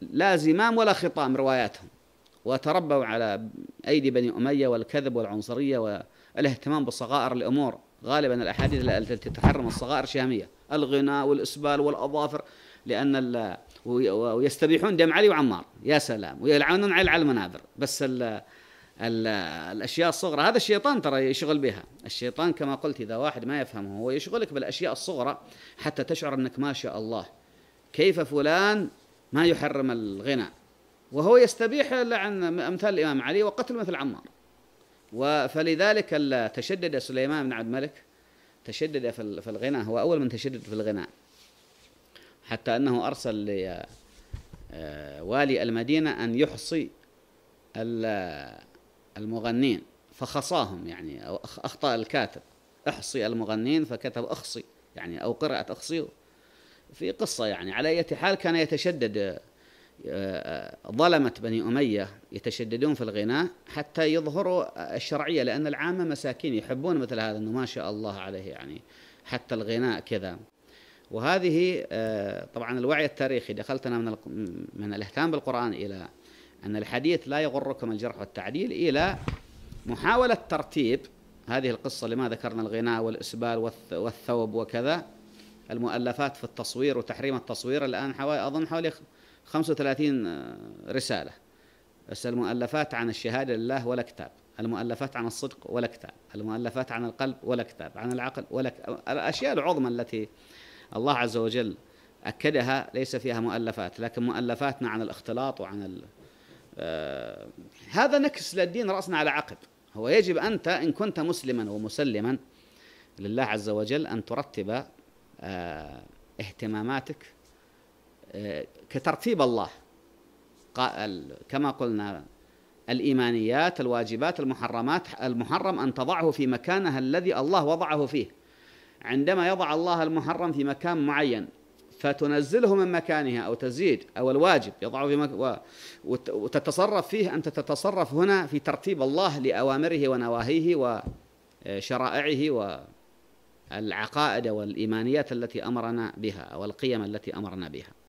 لا زمام ولا خطام رواياتهم وتربوا على أيدي بني أمية والكذب والعنصرية والاهتمام بصغائر الأمور غالبا الأحاديث التي تحرم الصغائر شامية الغناء والإسبال والأظافر لأن ويستبيحون دم علي وعمار يا سلام ويلعنون علي المنابر بس الـ الـ الأشياء الصغرى هذا الشيطان ترى يشغل بها الشيطان كما قلت إذا واحد ما يفهمه هو يشغلك بالأشياء الصغرى حتى تشعر أنك ما شاء الله كيف فلان ما يحرم الغنى وهو يستبيح لعن أمثال الإمام علي وقتل مثل عمار فلذلك تشدد سليمان بن عبد الملك تشدد في الغنى هو أول من تشدد في الغنى حتى أنه أرسل لوالي آه، المدينة أن يحصي المغنين فخصاهم يعني أخطأ الكاتب احصي المغنين فكتب اخصي يعني او قراءه اخصي في قصة يعني على أي حال كان يتشدد آه، آه، ظلمة بني أمية يتشددون في الغناء حتى يظهروا الشرعية لأن العامة مساكين يحبون مثل هذا أنه ما شاء الله عليه يعني حتى الغناء كذا وهذه آه، طبعا الوعي التاريخي دخلتنا من من الاهتمام بالقرآن إلى أن الحديث لا يغركم الجرح والتعديل إلى محاولة ترتيب هذه القصة لما ذكرنا الغناء والإسبال والثوب وكذا المؤلفات في التصوير وتحريم التصوير الآن حوالي أظن حوالي 35 آه، رسالة بس المؤلفات عن الشهادة لله ولا كتاب المؤلفات عن الصدق ولا كتاب المؤلفات عن القلب ولا كتاب عن العقل ولا كتاب. الأشياء العظمى التي الله عز وجل أكدها ليس فيها مؤلفات لكن مؤلفاتنا عن الاختلاط وعن ال... آه هذا نكس للدين رأسنا على عقب هو يجب أنت إن كنت مسلما ومسلما لله عز وجل أن ترتب آه، اهتماماتك آه، كترتيب الله كما قلنا الإيمانيات الواجبات المحرمات المحرم أن تضعه في مكانها الذي الله وضعه فيه عندما يضع الله المحرم في مكان معين فتنزله من مكانها أو تزيد أو الواجب يضعه في مك... وتتصرف فيه أنت تتصرف هنا في ترتيب الله لأوامره ونواهيه وشرائعه و... العقائد والإيمانيات التي أمرنا بها والقيم التي أمرنا بها